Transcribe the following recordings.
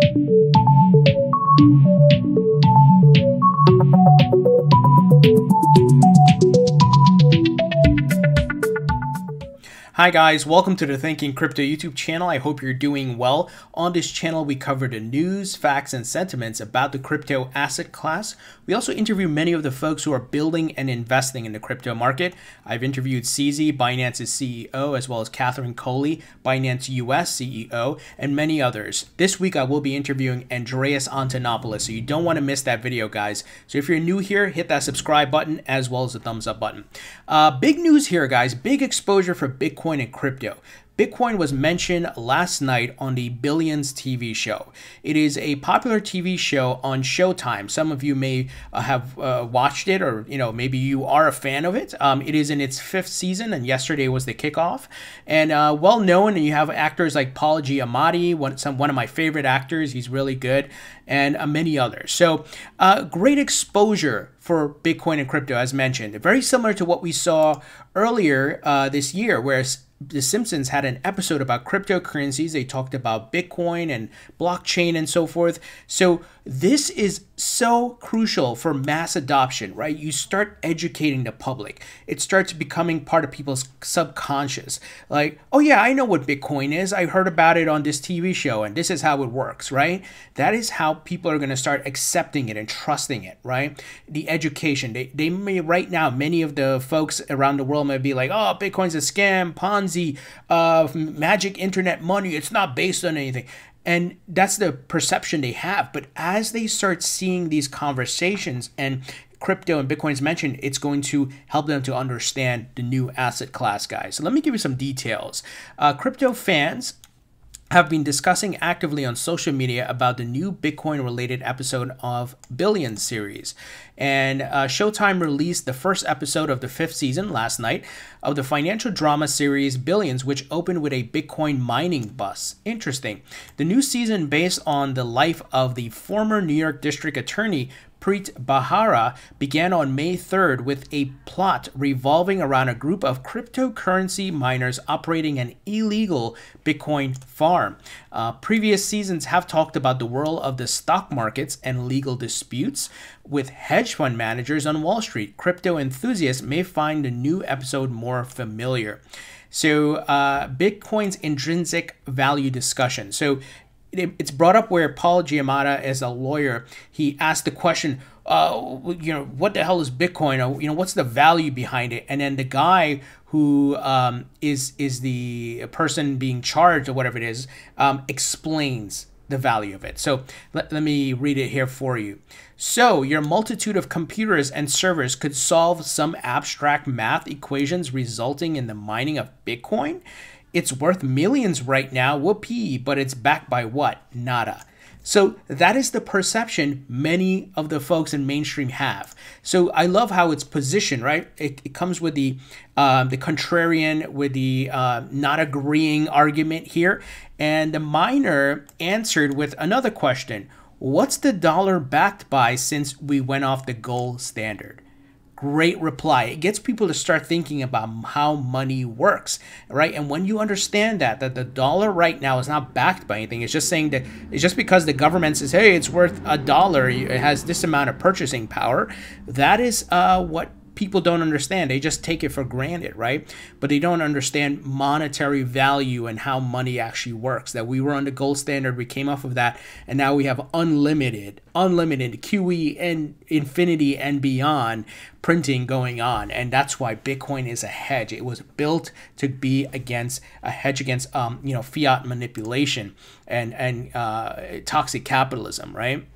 Thank you. Hi guys, welcome to the Thinking Crypto YouTube channel. I hope you're doing well. On this channel, we cover the news, facts, and sentiments about the crypto asset class. We also interview many of the folks who are building and investing in the crypto market. I've interviewed CZ, Binance's CEO, as well as Catherine Coley, Binance US CEO, and many others. This week, I will be interviewing Andreas Antonopoulos, so you don't want to miss that video, guys. So if you're new here, hit that subscribe button as well as the thumbs up button. Uh, big news here, guys. Big exposure for Bitcoin Bitcoin and crypto. Bitcoin was mentioned last night on the Billions TV show. It is a popular TV show on Showtime. Some of you may uh, have uh, watched it, or you know maybe you are a fan of it. Um, it is in its fifth season, and yesterday was the kickoff. And uh, well known, and you have actors like Paul Giamatti, one some one of my favorite actors. He's really good, and uh, many others. So uh, great exposure for Bitcoin and crypto, as mentioned. Very similar to what we saw earlier uh, this year, where the Simpsons had an episode about cryptocurrencies. They talked about Bitcoin and blockchain and so forth. So this is so crucial for mass adoption, right? You start educating the public. It starts becoming part of people's subconscious. Like, oh yeah, I know what Bitcoin is. I heard about it on this TV show and this is how it works, right? That is how people are going to start accepting it and trusting it, right? The education. They, they may, right now, many of the folks around the world may be like, oh, Bitcoin's a scam, Ponzi, uh, magic internet money. It's not based on anything. And that's the perception they have. But as they start seeing these conversations and crypto and Bitcoin is mentioned, it's going to help them to understand the new asset class, guys. So let me give you some details. Uh, crypto fans have been discussing actively on social media about the new Bitcoin related episode of Billion series. And uh, Showtime released the first episode of the fifth season last night of the financial drama series Billions, which opened with a Bitcoin mining bus. Interesting. The new season, based on the life of the former New York District Attorney, Preet Bahara began on May 3rd with a plot revolving around a group of cryptocurrency miners operating an illegal Bitcoin farm. Uh, previous seasons have talked about the whirl of the stock markets and legal disputes with hedge fund managers on Wall Street. Crypto enthusiasts may find the new episode more familiar. So, uh, Bitcoin's intrinsic value discussion. So, it's brought up where Paul Giamatta, as a lawyer, he asked the question, uh, you know, what the hell is Bitcoin? Uh, you know, what's the value behind it? And then the guy who um, is is the person being charged or whatever it is um, explains the value of it. So let, let me read it here for you. So your multitude of computers and servers could solve some abstract math equations resulting in the mining of Bitcoin. It's worth millions right now, whoopee, but it's backed by what? Nada. So that is the perception many of the folks in mainstream have. So I love how it's positioned, right? It, it comes with the um, the contrarian, with the uh, not agreeing argument here, and the miner answered with another question: What's the dollar backed by since we went off the gold standard? great reply. It gets people to start thinking about how money works, right? And when you understand that, that the dollar right now is not backed by anything, it's just saying that it's just because the government says, hey, it's worth a dollar, it has this amount of purchasing power. That is uh, what people don't understand. They just take it for granted, right? But they don't understand monetary value and how money actually works. That we were on the gold standard, we came off of that, and now we have unlimited, unlimited QE and infinity and beyond printing going on. And that's why Bitcoin is a hedge. It was built to be against a hedge against um, you know, fiat manipulation and and uh, toxic capitalism, right?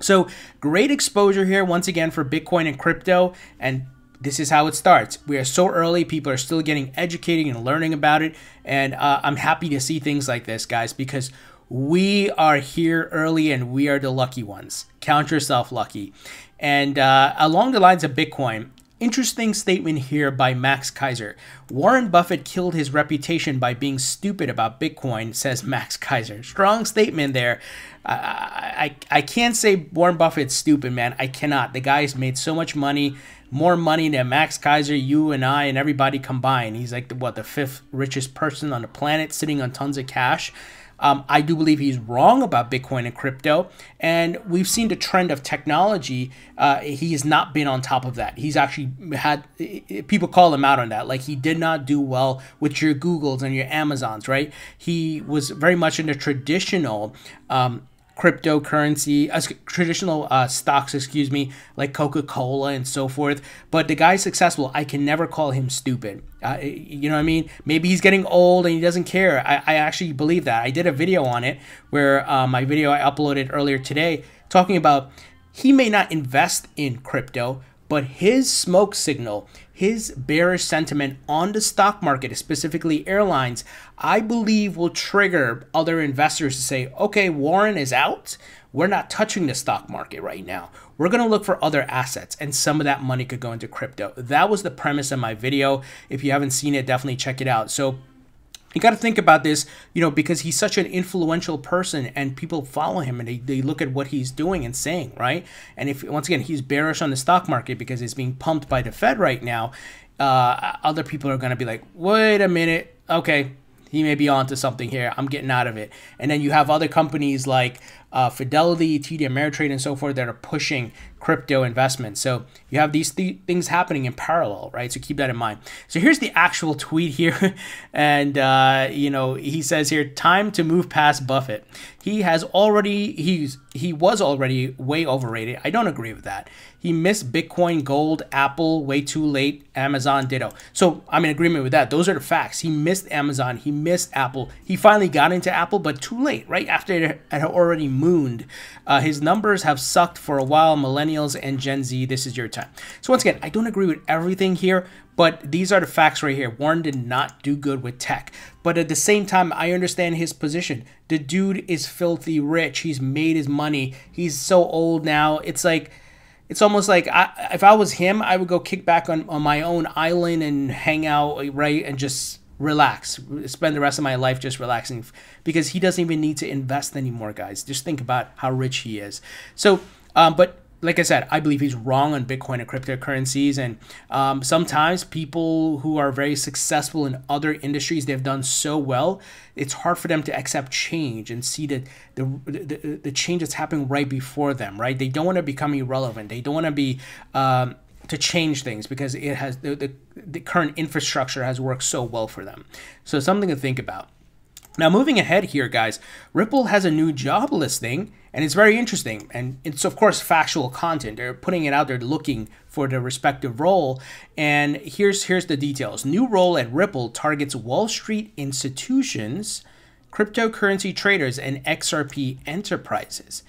So, great exposure here once again for Bitcoin and crypto. And this is how it starts. We are so early, people are still getting educated and learning about it. And uh, I'm happy to see things like this, guys, because we are here early and we are the lucky ones. Count yourself lucky. And uh, along the lines of Bitcoin, Interesting statement here by Max Kaiser. Warren Buffett killed his reputation by being stupid about Bitcoin, says Max Kaiser. Strong statement there. I, I, I can't say Warren Buffett's stupid, man. I cannot. The guy's made so much money, more money than Max Kaiser, you and I, and everybody combined. He's like, the, what, the fifth richest person on the planet, sitting on tons of cash. Um, I do believe he's wrong about Bitcoin and crypto. And we've seen the trend of technology. Uh, he has not been on top of that. He's actually had people call him out on that. Like he did not do well with your Googles and your Amazons, right? He was very much in the traditional. Um, cryptocurrency, uh, traditional uh, stocks, excuse me, like Coca Cola and so forth. But the guy's successful. I can never call him stupid. Uh, you know what I mean? Maybe he's getting old and he doesn't care. I, I actually believe that. I did a video on it where uh, my video I uploaded earlier today talking about he may not invest in crypto, but his smoke signal, his bearish sentiment on the stock market, specifically airlines, I believe will trigger other investors to say, okay, Warren is out. We're not touching the stock market right now. We're going to look for other assets, and some of that money could go into crypto. That was the premise of my video. If you haven't seen it, definitely check it out. So, you got to think about this, you know, because he's such an influential person and people follow him and they, they look at what he's doing and saying, right? And if, once again, he's bearish on the stock market because it's being pumped by the Fed right now, uh, other people are going to be like, wait a minute, okay, he may be onto something here. I'm getting out of it. And then you have other companies like uh, Fidelity, TD Ameritrade, and so forth that are pushing crypto investments. So you have these th things happening in parallel, right? So keep that in mind. So here's the actual tweet here, and uh, you know he says here, time to move past Buffett. He has already he's he was already way overrated. I don't agree with that. He missed Bitcoin, gold, Apple way too late, Amazon, ditto. So I'm in agreement with that. Those are the facts. He missed Amazon. He missed Apple. He finally got into Apple, but too late, right? After it had already mooned. Uh, his numbers have sucked for a while. Millennials and Gen Z, this is your time. So once again, I don't agree with everything here, but these are the facts right here. Warren did not do good with tech. But at the same time, I understand his position. The dude is filthy rich. He's made his money. He's so old now. It's like, it's almost like I, if I was him, I would go kick back on, on my own island and hang out, right, and just relax, spend the rest of my life just relaxing because he doesn't even need to invest anymore, guys. Just think about how rich he is. So, um, but like I said, I believe he's wrong on Bitcoin and cryptocurrencies. And um, sometimes people who are very successful in other industries, they've done so well, it's hard for them to accept change and see that the, the, the change that's happening right before them, right? They don't want to become irrelevant. They don't want to be. Um, to change things because it has the, the, the current infrastructure has worked so well for them. So something to think about. Now, moving ahead here, guys, Ripple has a new job listing, and it's very interesting. And it's, of course, factual content. They're putting it out there looking for the respective role. And here's, here's the details New role at Ripple targets Wall Street institutions, cryptocurrency traders, and XRP enterprises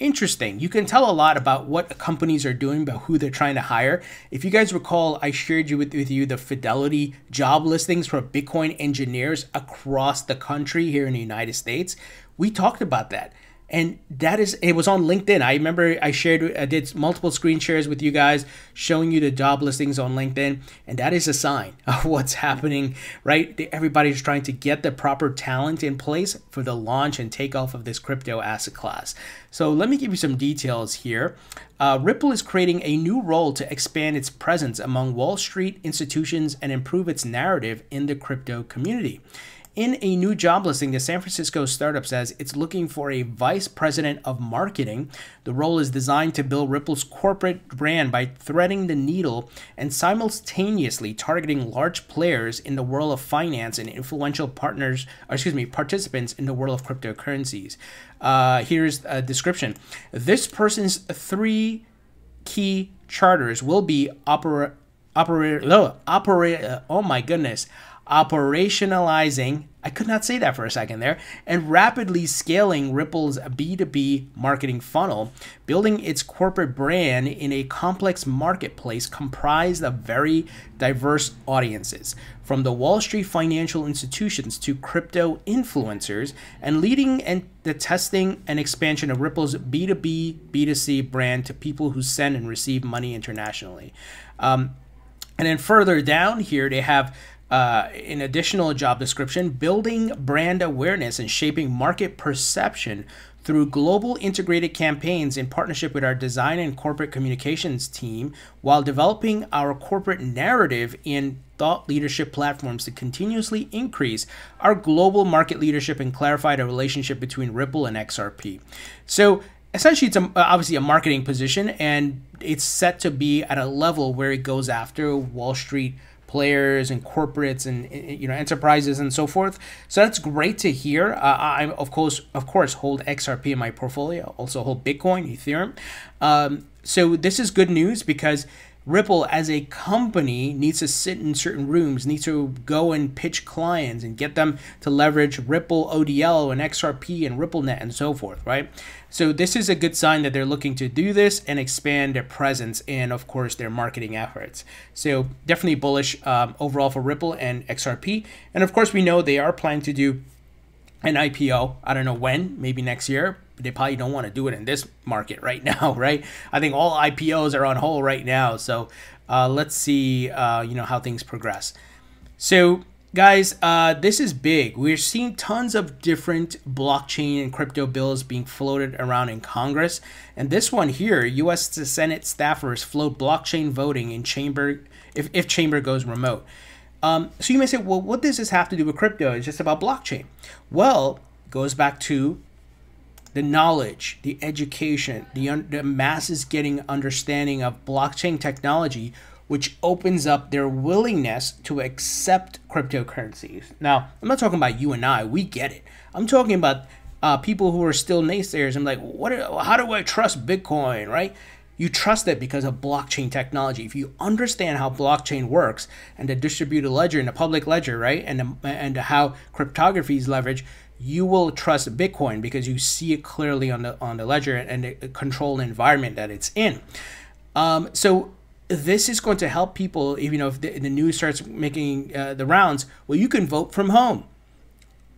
interesting. You can tell a lot about what companies are doing, about who they're trying to hire. If you guys recall, I shared you with, with you the Fidelity job listings for Bitcoin engineers across the country here in the United States. We talked about that and that is it was on linkedin i remember i shared i did multiple screen shares with you guys showing you the job listings on linkedin and that is a sign of what's happening right everybody's trying to get the proper talent in place for the launch and takeoff of this crypto asset class so let me give you some details here uh, Ripple is creating a new role to expand its presence among Wall Street institutions and improve its narrative in the crypto community. In a new job listing, the San Francisco startup says it's looking for a vice president of marketing. The role is designed to build Ripple's corporate brand by threading the needle and simultaneously targeting large players in the world of finance and influential partners, excuse me, participants in the world of cryptocurrencies. Uh, here's a description. This person's three key charters will be opera, opera, oh, operate. oh my goodness, operationalizing I could not say that for a second there. And rapidly scaling Ripple's B2B marketing funnel, building its corporate brand in a complex marketplace comprised of very diverse audiences, from the Wall Street financial institutions to crypto influencers, and leading and the testing and expansion of Ripple's B2B, B2C brand to people who send and receive money internationally. Um, and then further down here, they have uh, an additional job description building brand awareness and shaping market perception through global integrated campaigns in partnership with our design and corporate communications team while developing our corporate narrative in thought leadership platforms to continuously increase our global market leadership and clarify the relationship between Ripple and XRP. So essentially it's a, obviously a marketing position and it's set to be at a level where it goes after Wall Street players and corporates and eh, eh, you know enterprises and so forth. So that's great to hear. Uh, I of course of course hold XRP in my portfolio, also hold Bitcoin, Ethereum. Um, so this is good news because Ripple as a company needs to sit in certain rooms, needs to go and pitch clients and get them to leverage Ripple ODL and XRP and RippleNet and so forth, right? So this is a good sign that they're looking to do this and expand their presence and of course their marketing efforts. So definitely bullish um, overall for Ripple and XRP. And of course we know they are planning to do an IPO. I don't know when, maybe next year, they probably don't want to do it in this market right now, right? I think all IPOs are on hold right now. So uh, let's see, uh, you know, how things progress. So guys, uh, this is big. We're seeing tons of different blockchain and crypto bills being floated around in Congress. And this one here, U.S. Senate staffers float blockchain voting in chamber if, if chamber goes remote. Um, so you may say, well, what does this have to do with crypto? It's just about blockchain. Well, goes back to the knowledge, the education, the, the masses getting understanding of blockchain technology, which opens up their willingness to accept cryptocurrencies. Now, I'm not talking about you and I, we get it. I'm talking about uh, people who are still naysayers. I'm like, what? How do I trust Bitcoin, right? You trust it because of blockchain technology. If you understand how blockchain works and the distributed ledger and the public ledger, right, and the, and how cryptography is leveraged, you will trust Bitcoin because you see it clearly on the on the ledger and the controlled environment that it's in. Um, so this is going to help people, you know, if the, the news starts making uh, the rounds, well, you can vote from home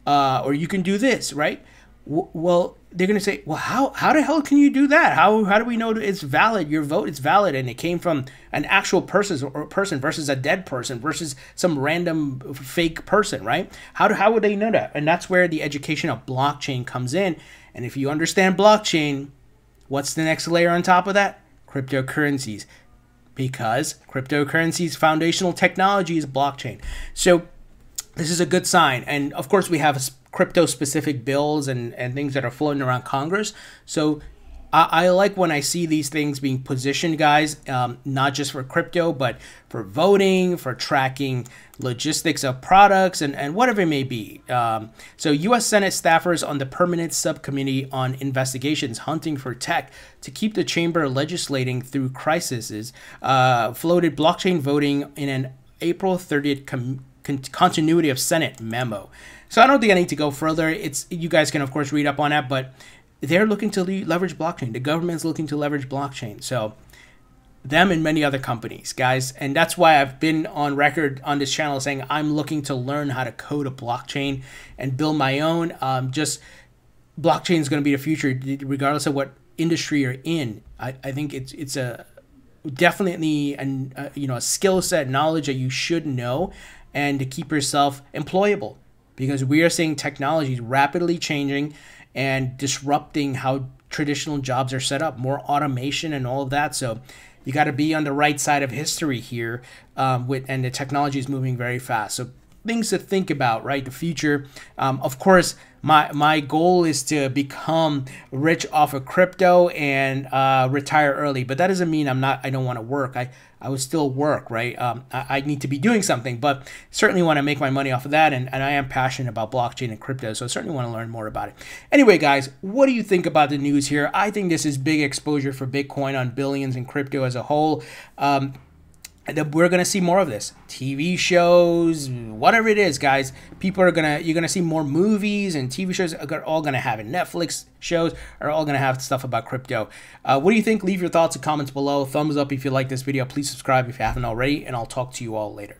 uh, or you can do this, right? well they're going to say well how, how the hell can you do that how, how do we know it's valid your vote is valid and it came from an actual person or person versus a dead person versus some random fake person right how, do, how would they know that and that's where the education of blockchain comes in and if you understand blockchain what's the next layer on top of that cryptocurrencies because cryptocurrencies foundational technology is blockchain so this is a good sign. And of course, we have crypto specific bills and, and things that are floating around Congress. So I, I like when I see these things being positioned, guys, um, not just for crypto, but for voting, for tracking logistics of products, and, and whatever it may be. Um, so, U.S. Senate staffers on the Permanent Subcommittee on Investigations hunting for tech to keep the chamber legislating through crises uh, floated blockchain voting in an April 30th con- continuity of Senate memo. So I don't think I need to go further. It's you guys can of course read up on that, but they're looking to le- leverage blockchain. The government's looking to leverage blockchain. So them and many other companies, guys, and that's why I've been on record on this channel saying I'm looking to learn how to code a blockchain and build my own. Um, just blockchain is going to be the future, regardless of what industry you're in. I, I think it's it's a definitely an, uh, you know a skill set knowledge that you should know and to keep yourself employable because we are seeing technologies rapidly changing and disrupting how traditional jobs are set up, more automation and all of that. So you got to be on the right side of history here um, with and the technology is moving very fast. So things to think about, right? The future, um, of course my my goal is to become rich off of crypto and uh, retire early. But that doesn't mean I'm not. I don't want to work. I I would still work, right? Um, I, I, need to be doing something, but certainly want to make my money off of that. And, and I am passionate about blockchain and crypto, so I certainly want to learn more about it. Anyway, guys, what do you think about the news here? I think this is big exposure for Bitcoin on billions and crypto as a whole. Um, we're gonna see more of this tv shows whatever it is guys people are gonna you're gonna see more movies and tv shows are all gonna have it netflix shows are all gonna have stuff about crypto uh, what do you think leave your thoughts and comments below thumbs up if you like this video please subscribe if you haven't already and i'll talk to you all later